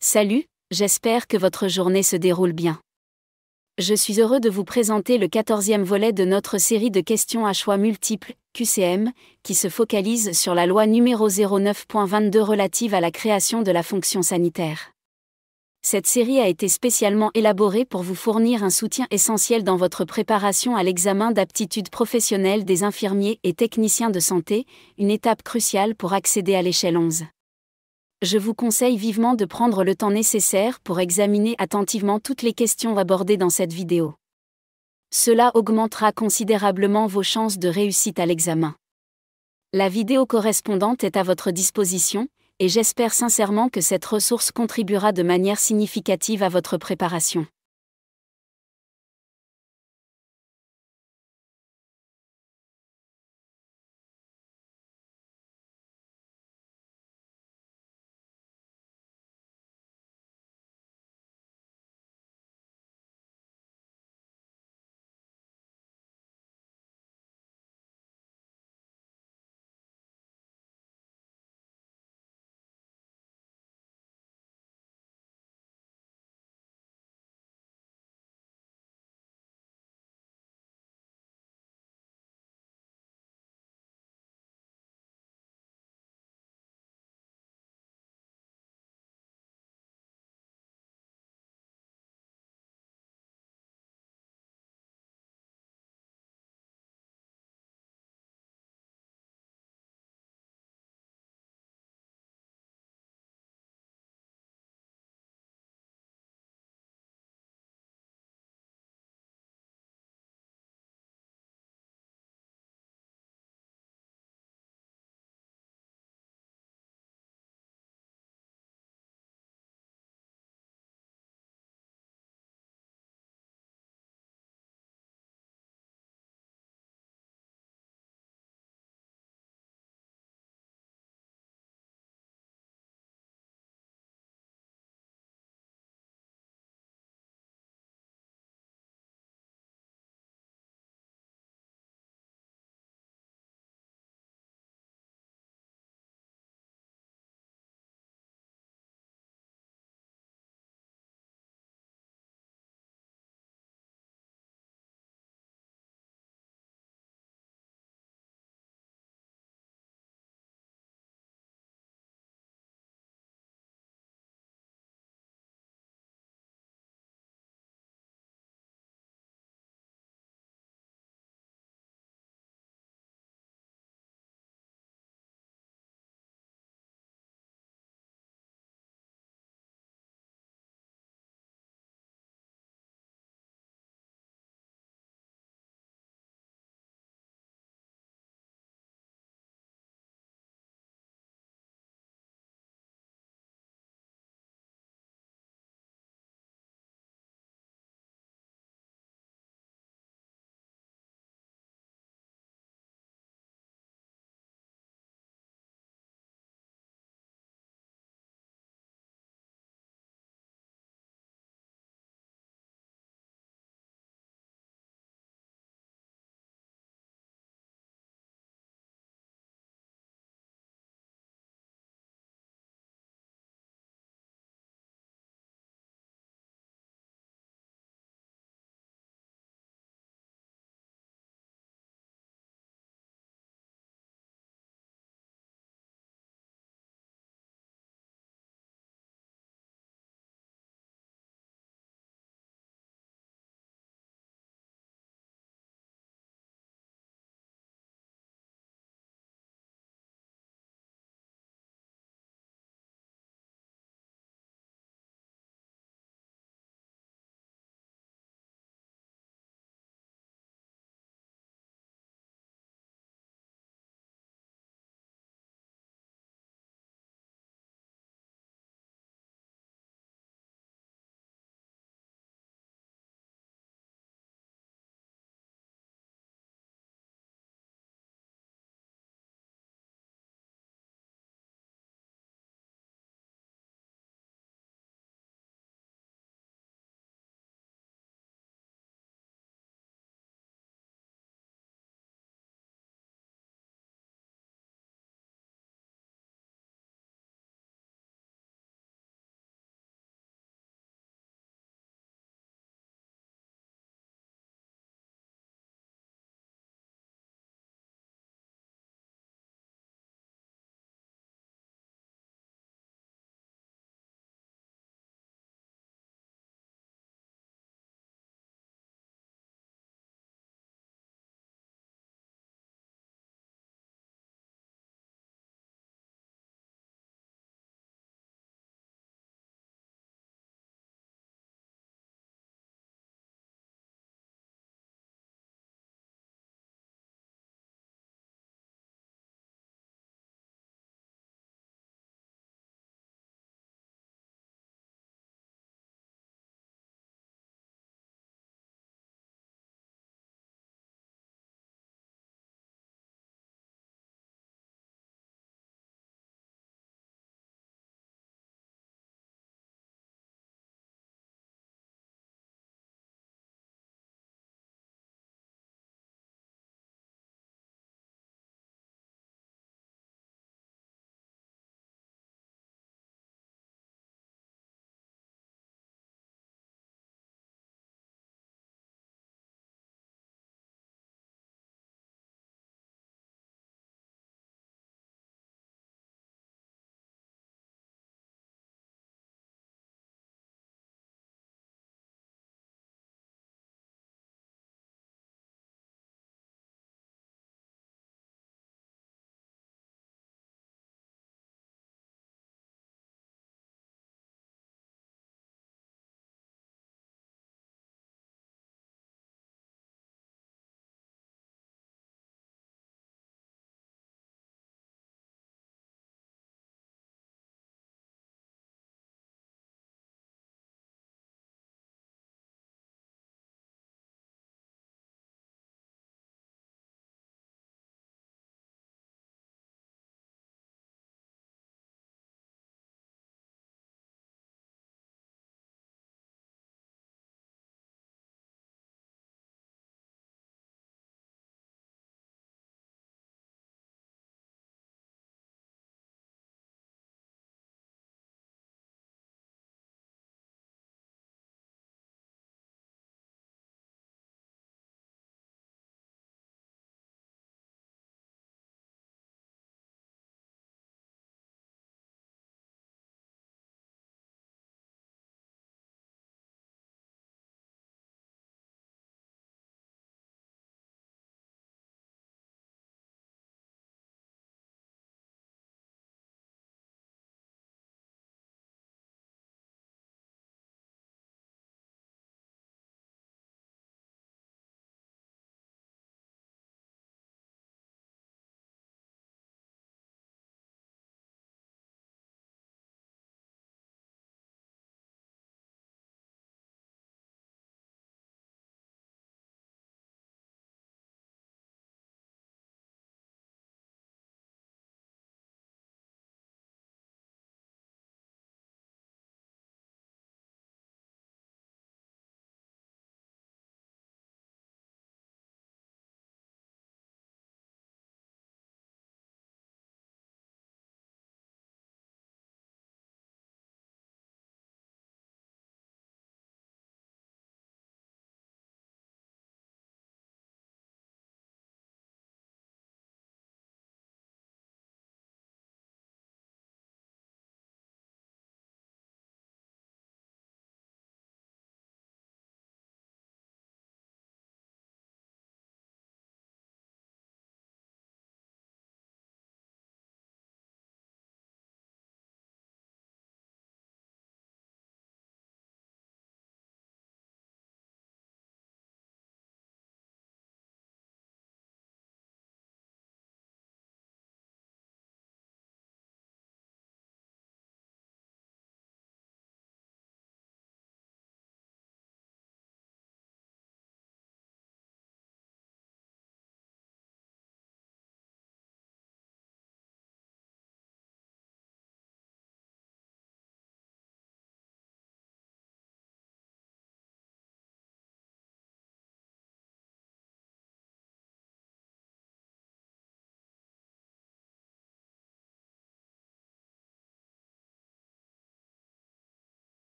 Salut, j'espère que votre journée se déroule bien. Je suis heureux de vous présenter le 14e volet de notre série de questions à choix multiples, QCM, qui se focalise sur la loi numéro 09.22 relative à la création de la fonction sanitaire. Cette série a été spécialement élaborée pour vous fournir un soutien essentiel dans votre préparation à l'examen d'aptitude professionnelle des infirmiers et techniciens de santé, une étape cruciale pour accéder à l'échelle 11 je vous conseille vivement de prendre le temps nécessaire pour examiner attentivement toutes les questions abordées dans cette vidéo. Cela augmentera considérablement vos chances de réussite à l'examen. La vidéo correspondante est à votre disposition, et j'espère sincèrement que cette ressource contribuera de manière significative à votre préparation.